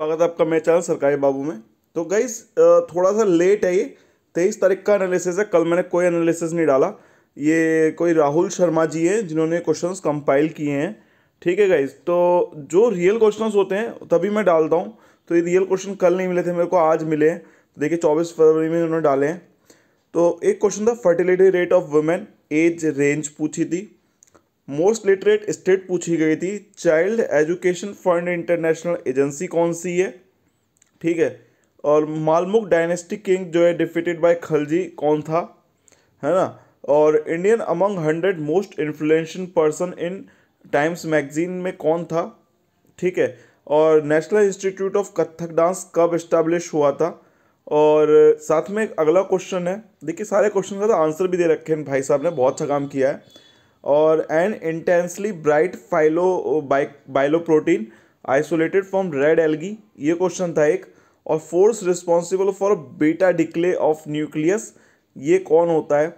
स्वागत है आपका मेरे चैनल सरकारी बाबू में तो गाइज थोड़ा सा लेट है ये तेईस तारीख का एनालिसिस है कल मैंने कोई एनालिसिस नहीं डाला ये कोई राहुल शर्मा जी हैं जिन्होंने क्वेश्चंस कंपाइल किए हैं ठीक है गाइज तो जो रियल क्वेश्चंस होते हैं तभी मैं डालता हूँ तो ये रियल क्वेश्चन कल नहीं मिले थे मेरे को आज मिले हैं तो देखिए चौबीस फरवरी में उन्होंने डाले हैं तो एक क्वेश्चन था fertility rate of women age range पूछी थी मोस्ट लिटरेट स्टेट पूछी गई थी child education fund international agency कौन सी है ठीक है और मालमुक डायनेस्टिक किंग जो है डिफिटेड बाय खलजी कौन था है ना और Indian among hundred most influential person in Times magazine में कौन था ठीक है और national institute of Kathak dance कब इस्टेब्लिश हुआ था और साथ में एक अगला क्वेश्चन है देखिए सारे क्वेश्चन का तो आंसर भी दे रखे हैं भाई साहब ने बहुत अच्छा काम किया है और and intensely bright phycobiliprotein isolated from red algae ये क्वेश्चन था एक और force responsible for beta decay of nucleus ये कौन होता है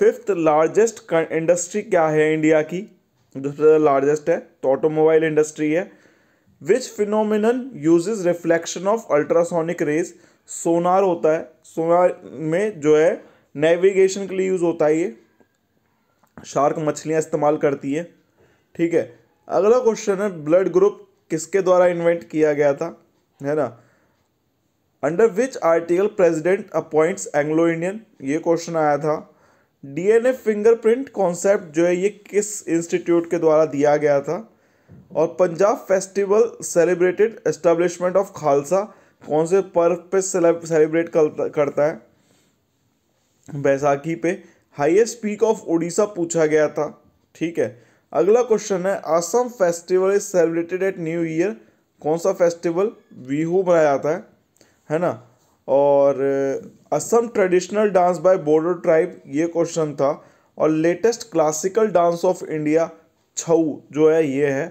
फिफ्थ लार्जेस्ट इंडस्ट्री क्या है इंडिया की जो सबसे लार्जेस्ट है तो ऑटोमोबाइल इंडस्ट्री है which phenomenon uses reflection of ultrasonic rays sonar होता है सोनार में जो है नेविगेशन के लिए यूज़ होता है ये शार्क मछलियाँ इस्तेमाल करती है ठीक है अगला क्वेश्चन है ब्लड ग्रुप किसके द्वारा इन्वेंट किया गया था है ना under which article president appoints Anglo Indian ये क्वेश्चन आया था डीएनए फिंगरप्रिंट कॉन्सेप्ट जो है ये किस इंस्टीट्यूट के द्वारा दिया गया था और Punjab festival celebrated establishment of Khalsa कौन से पर्व पे सेलिब्रेट करता है बैसाखी पे हाईएस्ट पीक ऑफ उड़ीसा पूछा गया था ठीक है अगला क्वेश्चन है Assam festival is celebrated at new year कौन सा फेस्टिवल वीहू मनाया जाता है है ना और Assam traditional dance by border tribe ये क्वेश्चन था और latest classical dance of India Chhau जो है ये है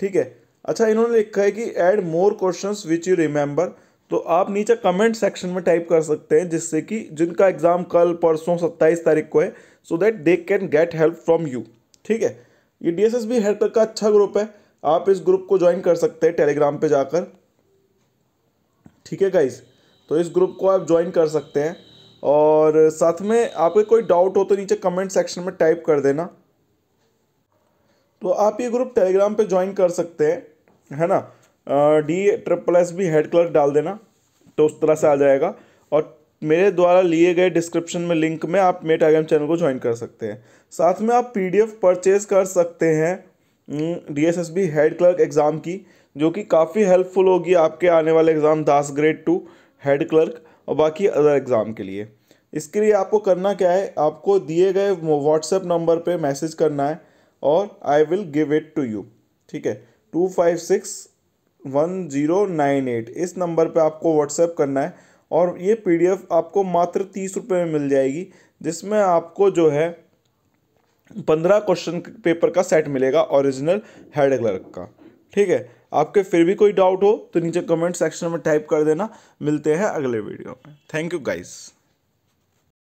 ठीक है अच्छा इन्होंने लिखा है कि add more questions which you remember तो आप नीचे कमेंट सेक्शन में टाइप कर सकते हैं जिससे कि जिनका एग्ज़ाम कल परसों सत्ताईस तारीख को है so that they can get help from you ठीक है ये D S S B helper का अच्छा ग्रुप है आप इस ग्रुप को ज्वाइन कर सकते हैं टेलीग्राम पे जाकर ठीक है गाइज तो इस ग्रुप को आप ज्वाइन कर सकते हैं और साथ में आपके कोई डाउट हो तो नीचे कमेंट सेक्शन में टाइप कर देना तो आप ये ग्रुप टेलीग्राम पे ज्वाइन कर सकते हैं है ना D triple S B head clerk डाल देना तो उस तरह से आ जाएगा और मेरे द्वारा लिए गए डिस्क्रिप्शन में लिंक में आप मेरे टेलीग्राम चैनल को ज्वाइन कर सकते हैं साथ में आप पी परचेज कर सकते हैं D S head clerk exam की जो कि काफ़ी हेल्पफुल होगी आपके आने वाले exam DASS grade two head clerk और बाकी अदर एग्ज़ाम के लिए इसके लिए आपको करना क्या है आपको दिए गए व्हाट्सएप नंबर पे मैसेज करना है और I will give it to you ठीक है two five six one zero nine eight इस नंबर पे आपको व्हाट्सएप करना है और ये पीडीएफ आपको मात्र तीस रुपये में मिल जाएगी जिसमें आपको जो है पंद्रह क्वेश्चन पेपर का सेट मिलेगा ओरिजिनल हेड क्लर्क का ठीक है आपके फिर भी कोई डाउट हो तो नीचे कमेंट सेक्शन में टाइप कर देना मिलते हैं अगले वीडियो में थैंक यू गाइस